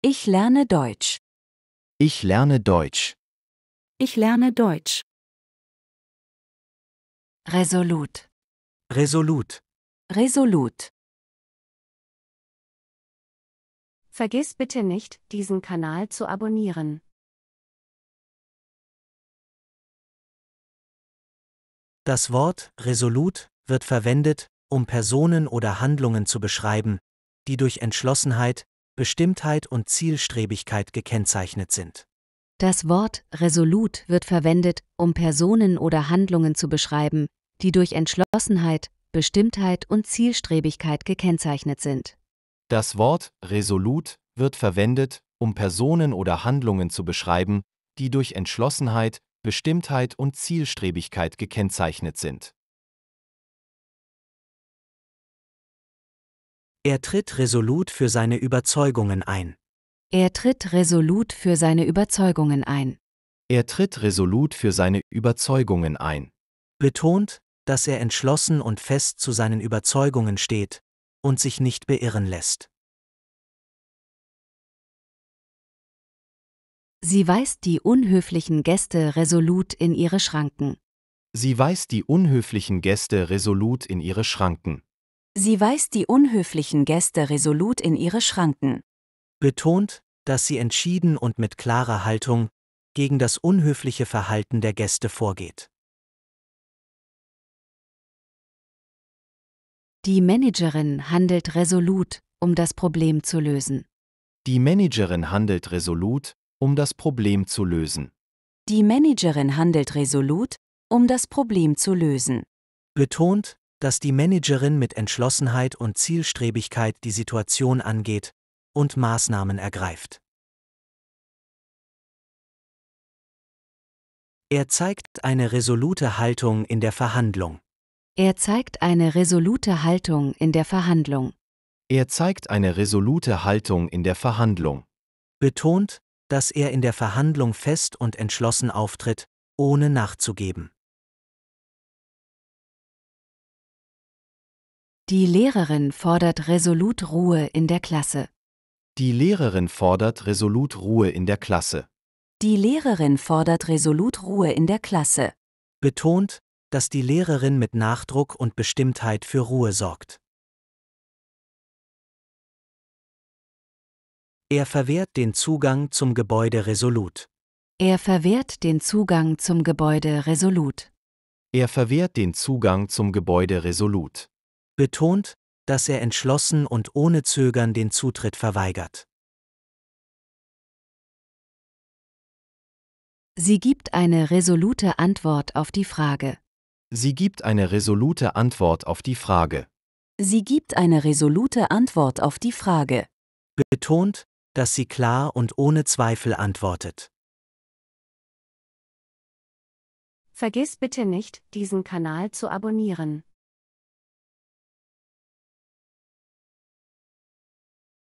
Ich lerne Deutsch. Ich lerne Deutsch. Ich lerne Deutsch. Resolut. Resolut. Resolut. Vergiss bitte nicht, diesen Kanal zu abonnieren. Das Wort resolut wird verwendet, um Personen oder Handlungen zu beschreiben, die durch Entschlossenheit, Bestimmtheit und Zielstrebigkeit gekennzeichnet sind. Das Wort resolut wird verwendet, um Personen oder Handlungen zu beschreiben, die durch Entschlossenheit, Bestimmtheit und Zielstrebigkeit gekennzeichnet sind. Das Wort resolut wird verwendet, um Personen oder Handlungen zu beschreiben, die durch Entschlossenheit, Bestimmtheit und Zielstrebigkeit gekennzeichnet sind. Er tritt resolut für seine Überzeugungen ein. Er tritt resolut für seine Überzeugungen ein. Er tritt resolut für seine Überzeugungen ein. Betont, dass er entschlossen und fest zu seinen Überzeugungen steht und sich nicht beirren lässt. Sie weist die unhöflichen Gäste resolut in ihre Schranken. Sie weist die unhöflichen Gäste resolut in ihre Schranken. Sie weist die unhöflichen Gäste resolut in ihre Schranken. Betont, dass sie entschieden und mit klarer Haltung gegen das unhöfliche Verhalten der Gäste vorgeht. Die Managerin handelt resolut, um das Problem zu lösen. Die Managerin handelt resolut, um das Problem zu lösen. Die Managerin handelt resolut, um das Problem zu lösen. Betont, dass die Managerin mit Entschlossenheit und Zielstrebigkeit die Situation angeht und Maßnahmen ergreift. Er zeigt eine resolute Haltung in der Verhandlung. Er zeigt eine resolute Haltung in der Verhandlung. Er zeigt eine resolute Haltung in der Verhandlung. Betont, dass er in der Verhandlung fest und entschlossen auftritt, ohne nachzugeben. Die Lehrerin fordert resolut Ruhe in der Klasse. Die Lehrerin fordert resolut Ruhe in der Klasse. Die Lehrerin fordert resolut Ruhe in der Klasse. Betont, dass die Lehrerin mit Nachdruck und Bestimmtheit für Ruhe sorgt. Er verwehrt den Zugang zum Gebäude resolut. Er verwehrt den Zugang zum Gebäude resolut. Er verwehrt den Zugang zum Gebäude resolut betont, dass er entschlossen und ohne Zögern den Zutritt verweigert. Sie gibt eine resolute Antwort auf die Frage. Sie gibt eine resolute Antwort auf die Frage. Sie gibt eine resolute Antwort auf die Frage. Betont, dass sie klar und ohne Zweifel antwortet. Vergiss bitte nicht, diesen Kanal zu abonnieren.